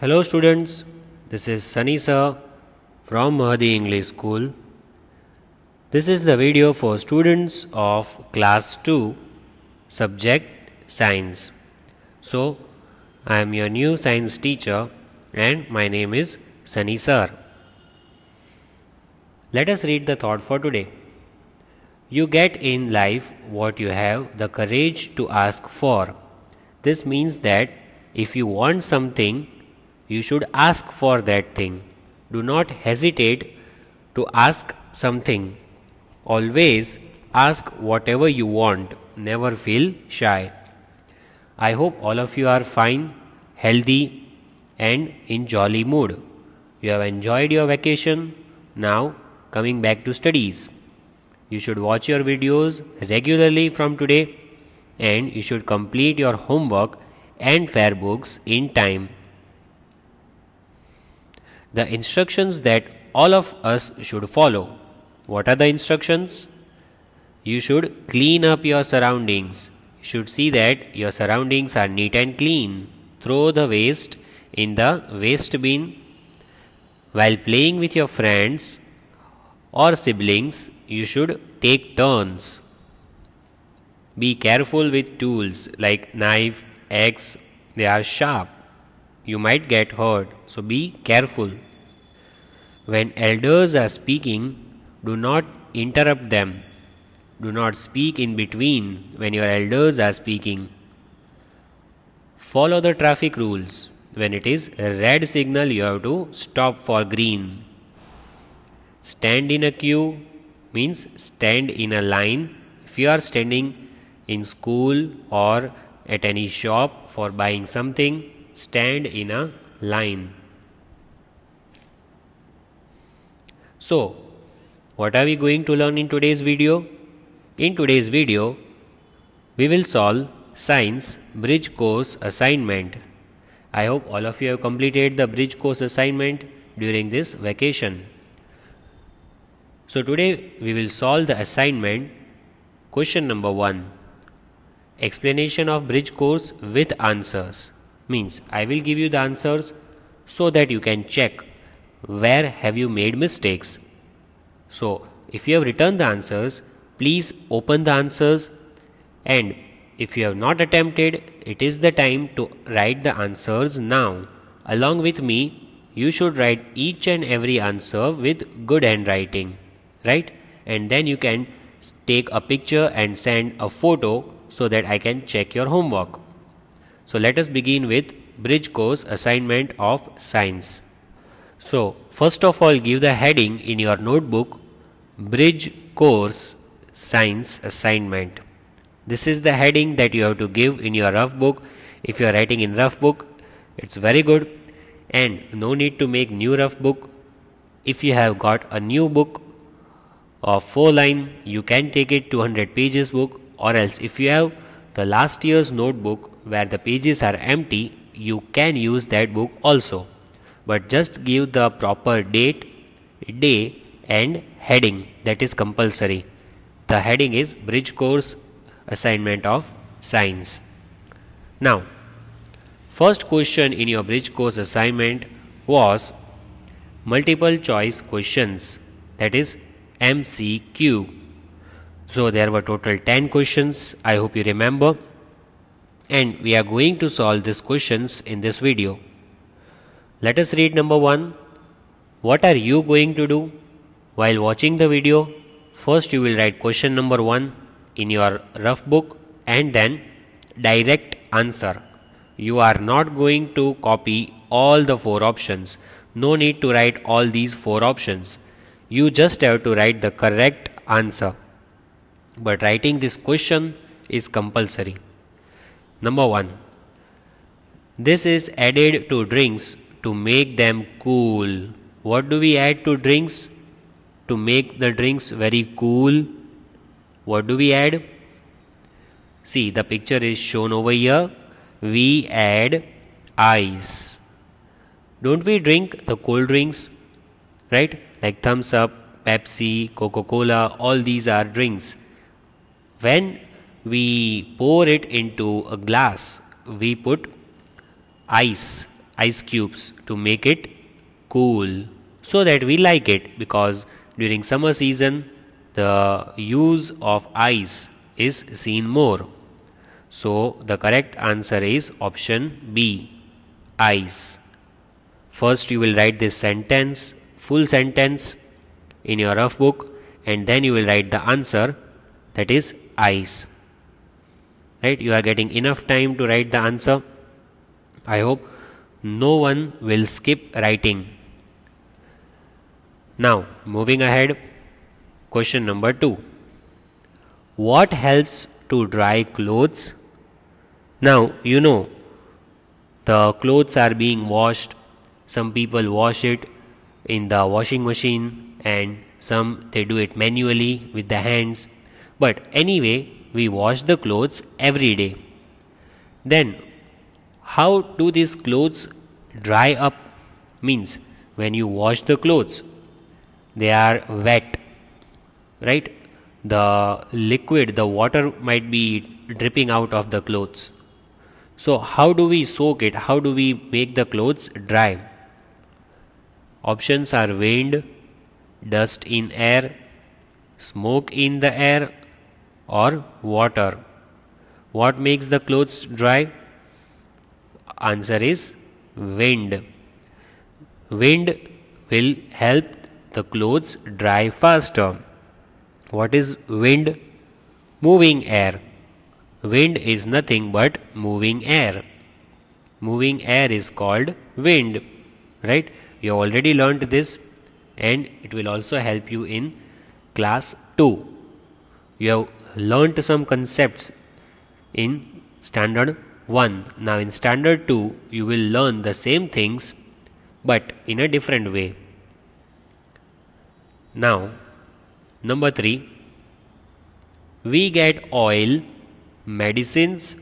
Hello, students. This is Sunny sir from Mahdi English School. This is the video for students of class 2 subject science. So, I am your new science teacher and my name is Sunny sir. Let us read the thought for today. You get in life what you have the courage to ask for. This means that if you want something, you should ask for that thing. Do not hesitate to ask something. Always ask whatever you want. Never feel shy. I hope all of you are fine, healthy, and in jolly mood. You have enjoyed your vacation. Now, coming back to studies. You should watch your videos regularly from today and you should complete your homework and fair books in time the instructions that all of us should follow. What are the instructions? You should clean up your surroundings. You should see that your surroundings are neat and clean. Throw the waste in the waste bin. While playing with your friends or siblings, you should take turns. Be careful with tools like knife, axe, they are sharp you might get hurt, so be careful. When elders are speaking, do not interrupt them. Do not speak in between when your elders are speaking. Follow the traffic rules. When it is red signal, you have to stop for green. Stand in a queue means stand in a line. If you are standing in school or at any shop for buying something, stand in a line. So, what are we going to learn in today's video? In today's video, we will solve Science Bridge Course Assignment. I hope all of you have completed the Bridge Course Assignment during this vacation. So today we will solve the assignment question number 1 explanation of bridge course with answers means I will give you the answers so that you can check where have you made mistakes. So if you have returned the answers, please open the answers and if you have not attempted, it is the time to write the answers now. Along with me, you should write each and every answer with good handwriting, right? And then you can take a picture and send a photo so that I can check your homework. So let us begin with bridge course assignment of science. So first of all give the heading in your notebook bridge course science assignment. This is the heading that you have to give in your rough book. If you are writing in rough book it's very good and no need to make new rough book. If you have got a new book of 4 line you can take it 200 pages book or else if you have the last year's notebook where the pages are empty, you can use that book also. But just give the proper date, day and heading that is compulsory. The heading is Bridge Course Assignment of Science. Now, first question in your bridge course assignment was multiple choice questions that is MCQ. So there were total 10 questions. I hope you remember and we are going to solve these questions in this video. Let us read number 1. What are you going to do? While watching the video, first you will write question number 1 in your rough book and then direct answer. You are not going to copy all the four options. No need to write all these four options. You just have to write the correct answer. But writing this question is compulsory. Number 1 This is added to drinks to make them cool. What do we add to drinks? To make the drinks very cool. What do we add? See, the picture is shown over here. We add ice. Don't we drink the cold drinks? Right? Like thumbs up, Pepsi, Coca Cola, all these are drinks. When we pour it into a glass we put ice ice cubes to make it cool so that we like it because during summer season the use of ice is seen more so the correct answer is option B ice first you will write this sentence full sentence in your rough book and then you will write the answer that is ice right you are getting enough time to write the answer i hope no one will skip writing now moving ahead question number 2 what helps to dry clothes now you know the clothes are being washed some people wash it in the washing machine and some they do it manually with the hands but anyway we wash the clothes every day. Then, how do these clothes dry up? Means, when you wash the clothes, they are wet, right? The liquid, the water might be dripping out of the clothes. So, how do we soak it? How do we make the clothes dry? Options are wind, dust in air, smoke in the air, or water. What makes the clothes dry? Answer is wind. Wind will help the clothes dry faster. What is wind? Moving air. Wind is nothing but moving air. Moving air is called wind, right? You already learned this and it will also help you in class 2. You have learnt some concepts in standard 1. Now in standard 2 you will learn the same things but in a different way. Now number 3 we get oil, medicines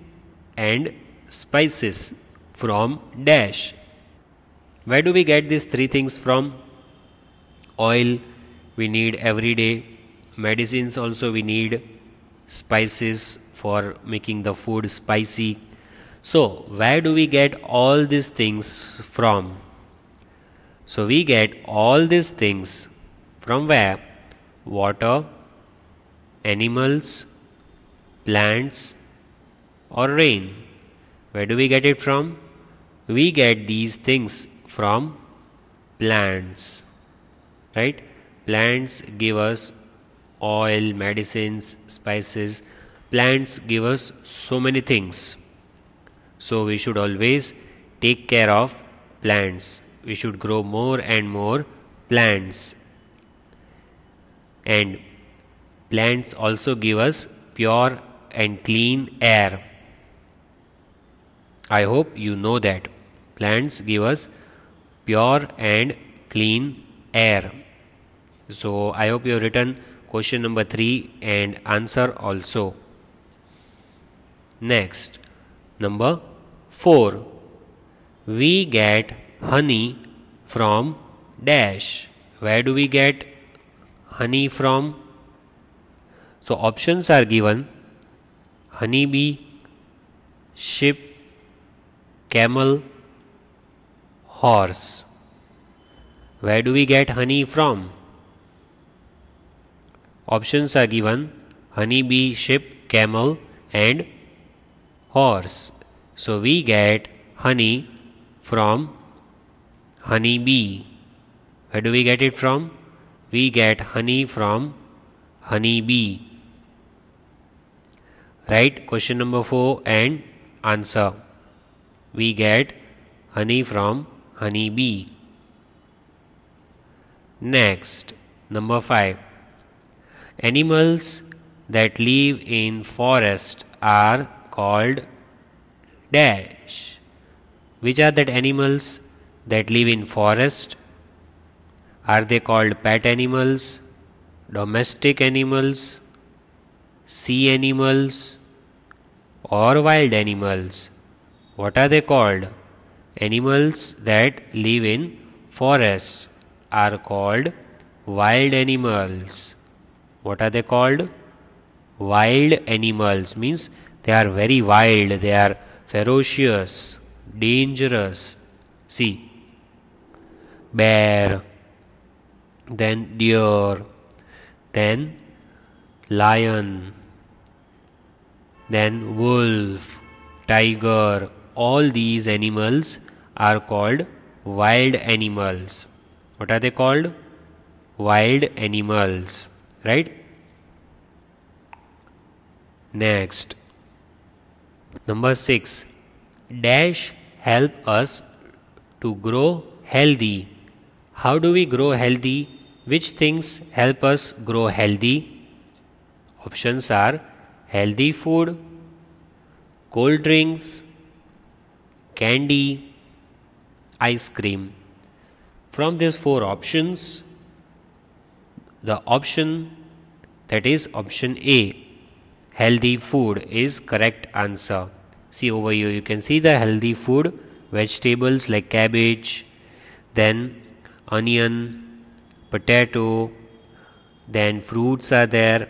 and spices from dash. Where do we get these three things from? Oil we need every day, medicines also we need spices for making the food spicy. So, where do we get all these things from? So, we get all these things from where? Water, animals, plants, or rain. Where do we get it from? We get these things from plants, right? Plants give us oil, medicines, spices. Plants give us so many things. So we should always take care of plants. We should grow more and more plants. And plants also give us pure and clean air. I hope you know that. Plants give us pure and clean air. So I hope you have written question number 3 and answer also. Next, number 4. We get honey from dash. Where do we get honey from? So options are given honeybee, ship, camel, horse. Where do we get honey from? Options are given honeybee, ship, camel and horse. So we get honey from honeybee. Where do we get it from? We get honey from honeybee. Right? Question number 4 and answer. We get honey from honeybee. Next, number 5. Animals that live in forest are called dash. Which are that animals that live in forest? Are they called pet animals, domestic animals, sea animals or wild animals? What are they called? Animals that live in forest are called wild animals what are they called? Wild animals means they are very wild, they are ferocious, dangerous. See, bear, then deer, then lion, then wolf, tiger, all these animals are called wild animals. What are they called? Wild animals right next number 6 dash help us to grow healthy how do we grow healthy which things help us grow healthy options are healthy food cold drinks candy ice cream from these four options the option that is option A. Healthy food is correct answer. See over here you can see the healthy food vegetables like cabbage, then onion, potato, then fruits are there,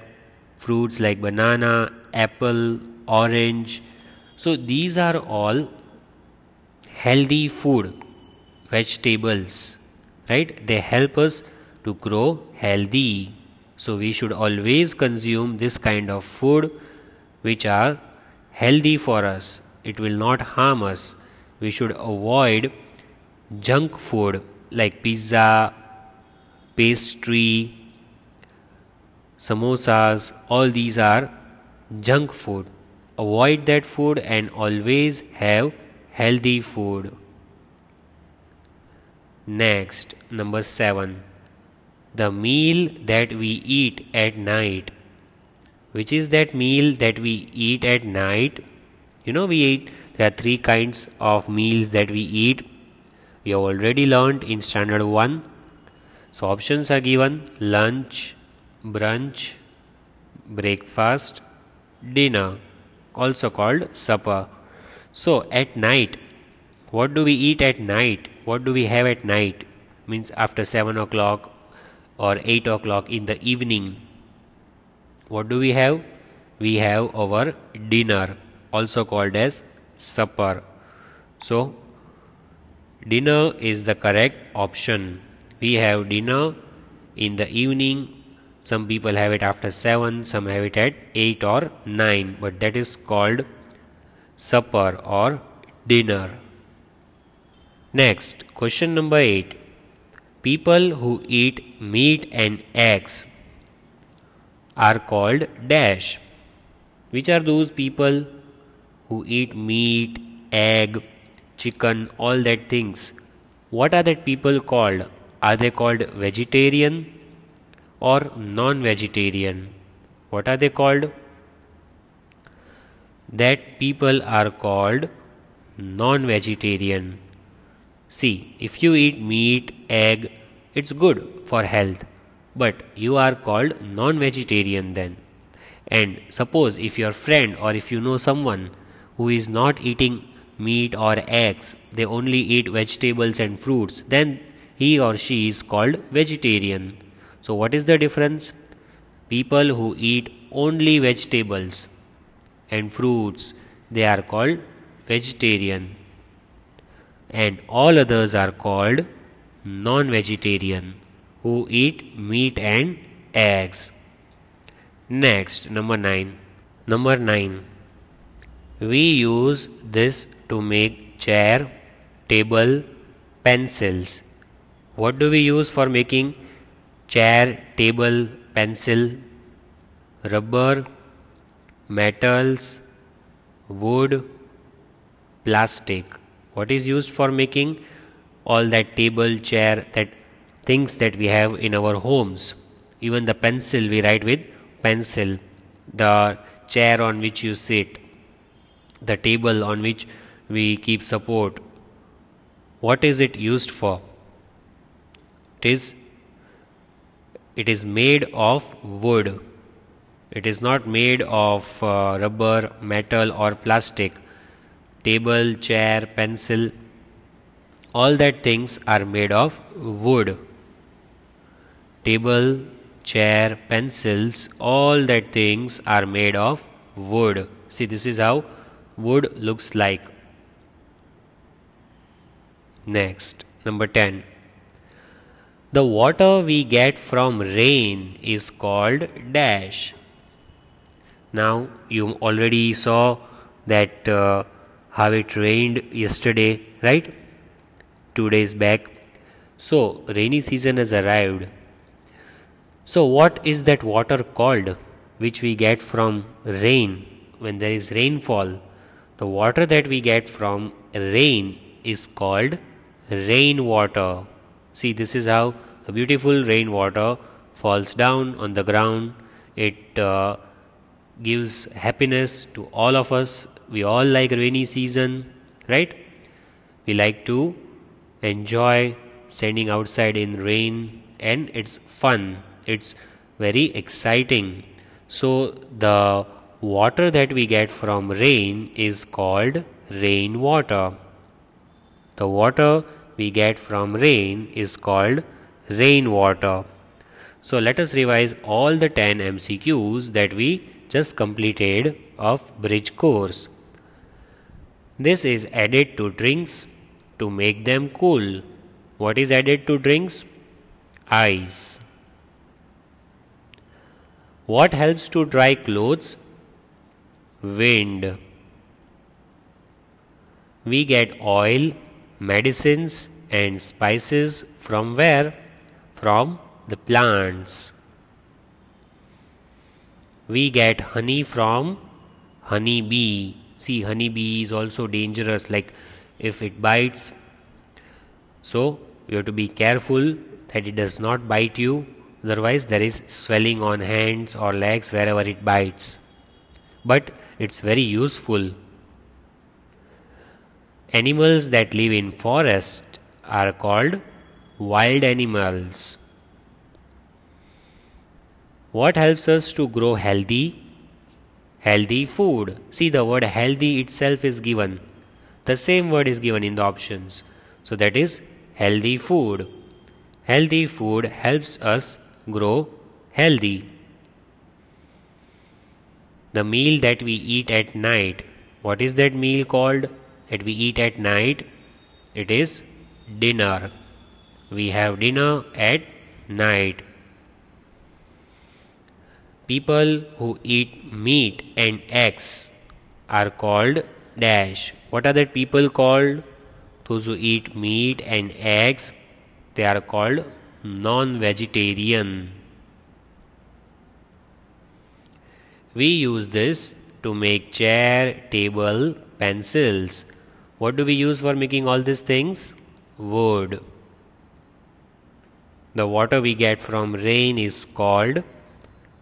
fruits like banana, apple, orange. So these are all healthy food, vegetables, right? They help us to grow healthy. So we should always consume this kind of food which are healthy for us. It will not harm us. We should avoid junk food like pizza, pastry, samosas, all these are junk food. Avoid that food and always have healthy food. Next, number 7 the meal that we eat at night which is that meal that we eat at night you know we eat there are three kinds of meals that we eat we have already learned in standard 1 so options are given lunch brunch breakfast dinner also called supper so at night what do we eat at night what do we have at night means after 7 o'clock or 8 o'clock in the evening. What do we have? We have our dinner, also called as supper. So, dinner is the correct option. We have dinner in the evening. Some people have it after 7, some have it at 8 or 9, but that is called supper or dinner. Next, question number 8 people who eat meat and eggs are called dash. Which are those people who eat meat, egg, chicken, all that things? What are that people called? Are they called vegetarian or non vegetarian? What are they called? That people are called non vegetarian. See, if you eat meat, egg, it's good for health, but you are called non vegetarian then. And suppose if your friend or if you know someone who is not eating meat or eggs, they only eat vegetables and fruits, then he or she is called vegetarian. So, what is the difference? People who eat only vegetables and fruits, they are called vegetarian and all others are called non vegetarian who eat meat and eggs. Next, number 9. Number 9. We use this to make chair, table, pencils. What do we use for making chair, table, pencil, rubber, metals, wood, plastic? what is used for making all that table chair that things that we have in our homes even the pencil we write with pencil the chair on which you sit the table on which we keep support what is it used for it is it is made of wood it is not made of uh, rubber metal or plastic table, chair, pencil, all that things are made of wood. Table, chair, pencils, all that things are made of wood. See, this is how wood looks like. Next, number 10. The water we get from rain is called dash. Now, you already saw that. Uh, how it rained yesterday, right? Two days back. So, rainy season has arrived. So, what is that water called which we get from rain when there is rainfall? The water that we get from rain is called rainwater. See, this is how the beautiful rainwater falls down on the ground. It uh, gives happiness to all of us we all like rainy season right we like to enjoy standing outside in rain and it's fun it's very exciting so the water that we get from rain is called rainwater the water we get from rain is called rainwater so let us revise all the 10 mcqs that we just completed of bridge course this is added to drinks to make them cool. What is added to drinks? Ice. What helps to dry clothes? Wind. We get oil, medicines, and spices from where? From the plants. We get honey from honey bee see honeybee is also dangerous like if it bites so you have to be careful that it does not bite you otherwise there is swelling on hands or legs wherever it bites but it's very useful animals that live in forest are called wild animals what helps us to grow healthy healthy food. See the word healthy itself is given. The same word is given in the options. So that is healthy food. Healthy food helps us grow healthy. The meal that we eat at night. What is that meal called that we eat at night? It is dinner. We have dinner at night people who eat meat and eggs are called dash what are the people called those who eat meat and eggs they are called non vegetarian we use this to make chair table pencils what do we use for making all these things wood the water we get from rain is called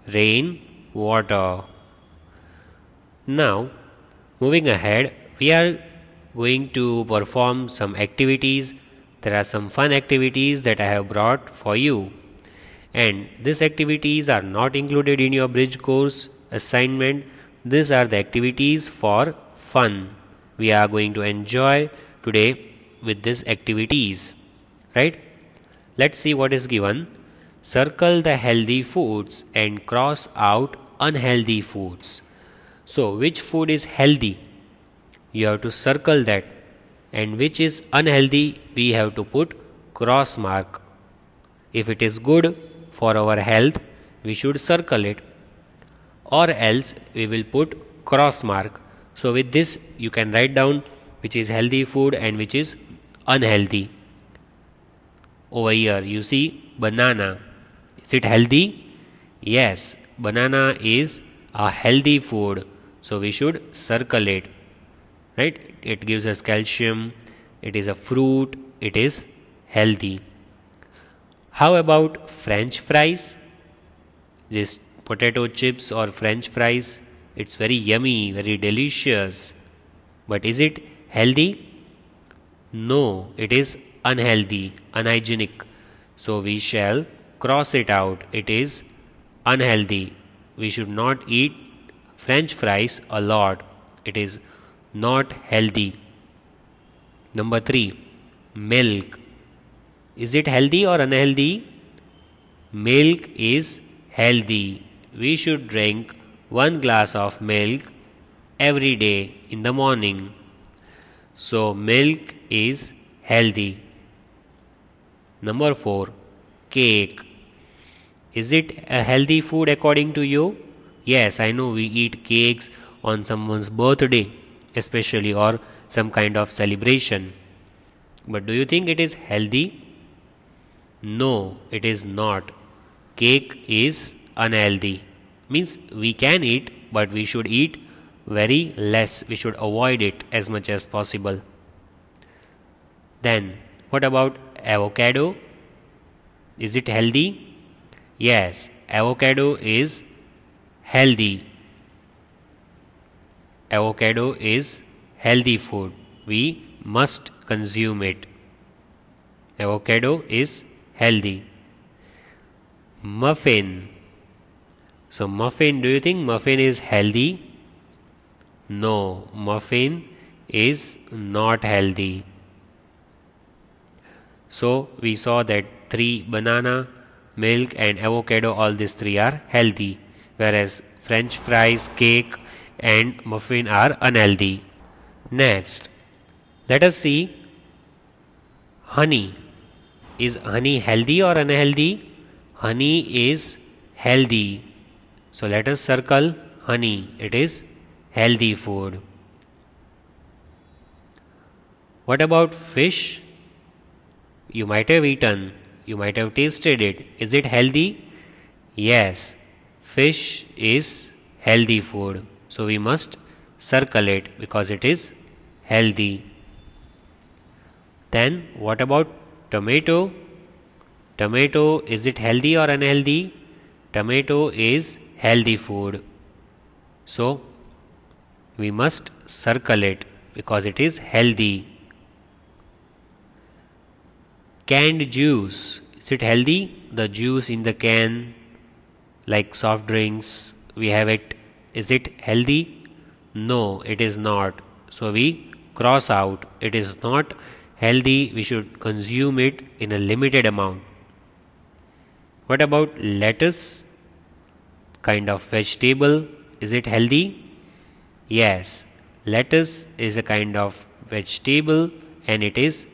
rain, water. Now, moving ahead, we are going to perform some activities. There are some fun activities that I have brought for you. And these activities are not included in your bridge course assignment. These are the activities for fun. We are going to enjoy today with these activities. Right? Let's see what is given circle the healthy foods and cross out unhealthy foods. So, which food is healthy? You have to circle that, and which is unhealthy, we have to put cross mark. If it is good for our health, we should circle it, or else we will put cross mark. So, with this, you can write down which is healthy food and which is unhealthy. Over here, you see banana is it healthy? Yes, banana is a healthy food. So we should circle it. Right? It gives us calcium. It is a fruit. It is healthy. How about French fries? This potato chips or French fries. It's very yummy, very delicious. But is it healthy? No, it is unhealthy, unhygienic. So we shall cross it out it is unhealthy we should not eat french fries a lot it is not healthy number 3 milk is it healthy or unhealthy milk is healthy we should drink one glass of milk every day in the morning so milk is healthy number 4 cake is it a healthy food according to you? Yes, I know we eat cakes on someone's birthday, especially, or some kind of celebration. But do you think it is healthy? No, it is not. Cake is unhealthy. Means we can eat, but we should eat very less. We should avoid it as much as possible. Then, what about avocado? Is it healthy? Yes, avocado is healthy. Avocado is healthy food. We must consume it. Avocado is healthy. Muffin. So, muffin, do you think muffin is healthy? No, muffin is not healthy. So, we saw that 3 banana, milk and avocado all these three are healthy whereas french fries cake and muffin are unhealthy next let us see honey is honey healthy or unhealthy honey is healthy so let us circle honey it is healthy food what about fish you might have eaten you might have tasted it. Is it healthy? Yes, fish is healthy food. So we must circle it because it is healthy. Then what about tomato? Tomato is it healthy or unhealthy? Tomato is healthy food. So we must circle it because it is healthy canned juice is it healthy the juice in the can like soft drinks we have it is it healthy no it is not so we cross out it is not healthy we should consume it in a limited amount what about lettuce kind of vegetable is it healthy yes lettuce is a kind of vegetable and it is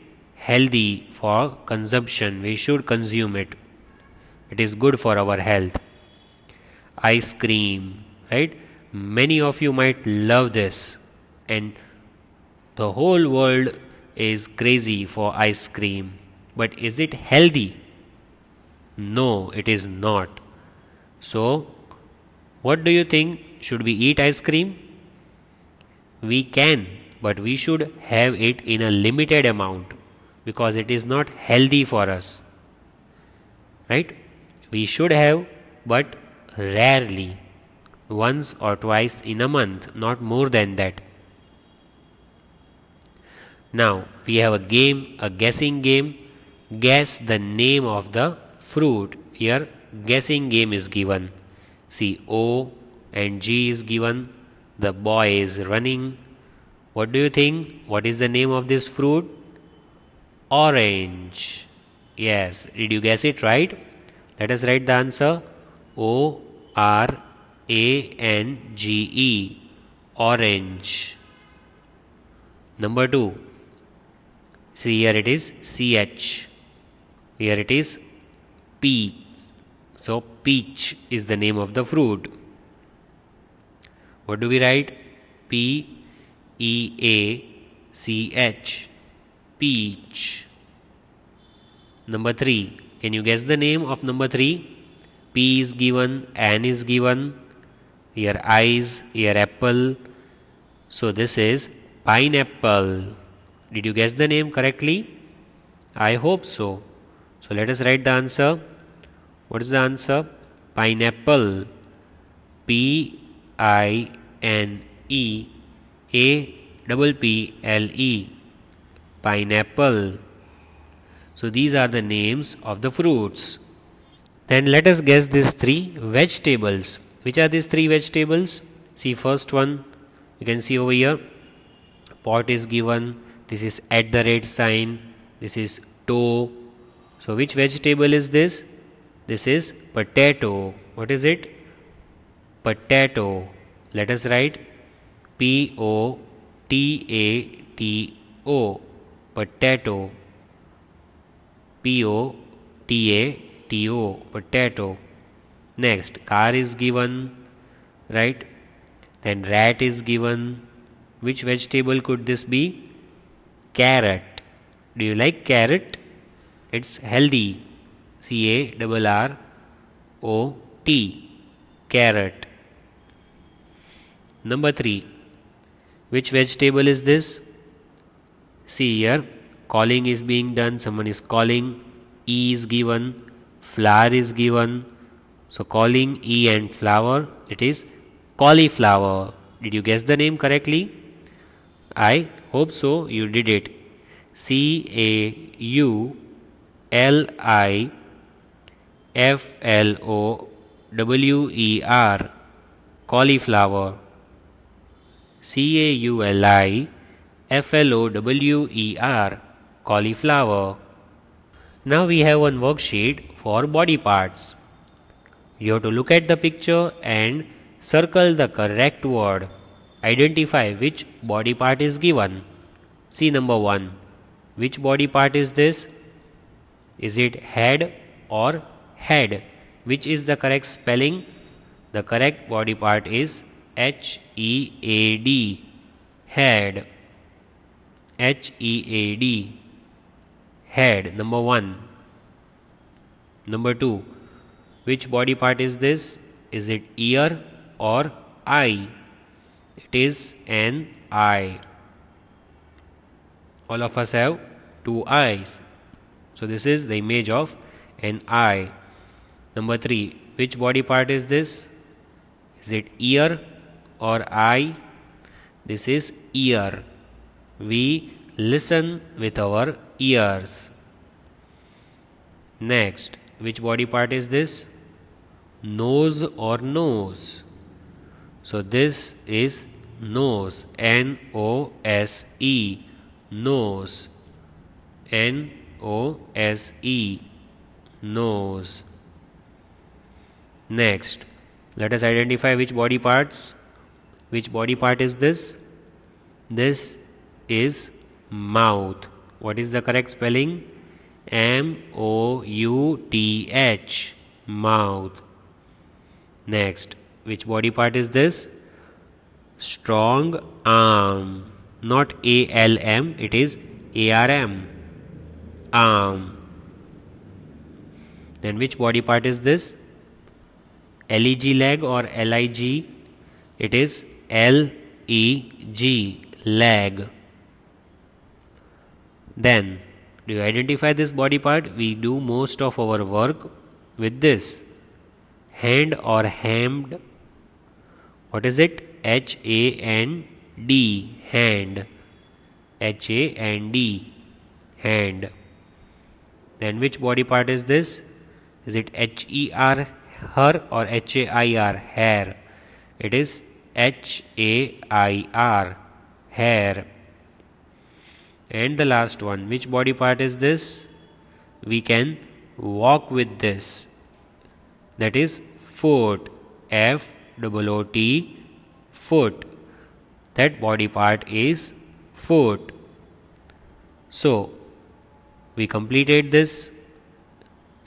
healthy for consumption. We should consume it. It is good for our health. Ice cream, right? Many of you might love this, and the whole world is crazy for ice cream. But is it healthy? No, it is not. So, what do you think? Should we eat ice cream? We can, but we should have it in a limited amount because it is not healthy for us. Right? We should have, but rarely, once or twice in a month, not more than that. Now, we have a game, a guessing game. Guess the name of the fruit. Here, guessing game is given. See, O and G is given. The boy is running. What do you think? What is the name of this fruit? orange. Yes, did you guess it right? Let us write the answer O R A N G E orange. Number 2. See here it is CH. Here it is peach. So peach is the name of the fruit. What do we write? P E A C H peach. Number 3. Can you guess the name of number 3? P is given, N is given, Your eyes, your apple. So this is pineapple. Did you guess the name correctly? I hope so. So let us write the answer. What is the answer? Pineapple. P I N E A double P L E pineapple. So these are the names of the fruits. Then let us guess these three vegetables. Which are these three vegetables? See first one, you can see over here, pot is given, this is at the rate sign, this is toe. So which vegetable is this? This is potato. What is it? Potato. Let us write P O T A T O potato P O T A T O potato next car is given right then rat is given which vegetable could this be carrot do you like carrot it's healthy C A double R O T carrot number 3 which vegetable is this See here, calling is being done, someone is calling, E is given, flower is given. So calling E and flower, it is cauliflower. Did you guess the name correctly? I hope so, you did it. C A U L I F L O W E R cauliflower C A U L I F-L-O-W-E-R, cauliflower. Now we have one worksheet for body parts. You have to look at the picture and circle the correct word. Identify which body part is given. See number 1. Which body part is this? Is it head or head? Which is the correct spelling? The correct body part is H E A D. Head. H E A D head number 1 number 2 which body part is this is it ear or eye it is an eye all of us have two eyes so this is the image of an eye number 3 which body part is this is it ear or eye this is ear we listen with our ears. Next, which body part is this? Nose or nose. So this is nose, N O S E, nose, N O S E, nose. Next, let us identify which body parts. Which body part is this? This is mouth. What is the correct spelling? M O U T H mouth. Next, which body part is this? Strong arm. Not A L M, it is A R M. Arm. Then which body part is this? LEG leg or LIG? It is L E G leg. Then, do you identify this body part? We do most of our work with this hand or hammed. What is it? H A N D hand. H A N D hand. Then which body part is this? Is it H E R her or H A I R hair? It is H A I R hair. And the last one, which body part is this? We can walk with this. That is foot. F double O T foot. That body part is foot. So we completed this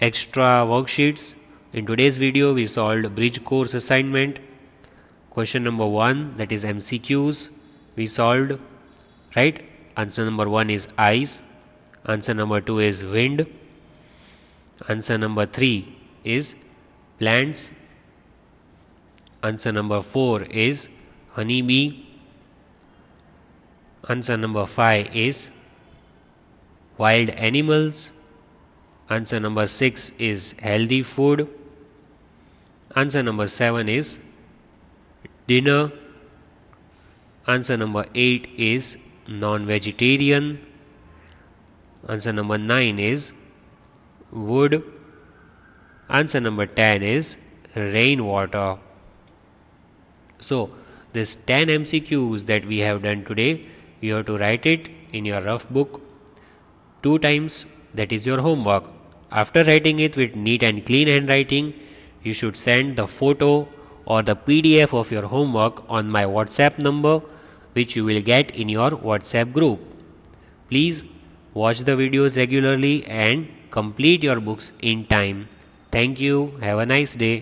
extra worksheets. In today's video, we solved bridge course assignment. Question number one, that is MCQs, we solved, right? Answer number 1 is ice. Answer number 2 is wind. Answer number 3 is plants. Answer number 4 is honeybee. Answer number 5 is wild animals. Answer number 6 is healthy food. Answer number 7 is dinner. Answer number 8 is non vegetarian. Answer number 9 is wood. Answer number 10 is rainwater. So, this 10 MCQs that we have done today, you have to write it in your rough book two times. That is your homework. After writing it with neat and clean handwriting, you should send the photo or the PDF of your homework on my WhatsApp number which you will get in your WhatsApp group. Please watch the videos regularly and complete your books in time. Thank you. Have a nice day.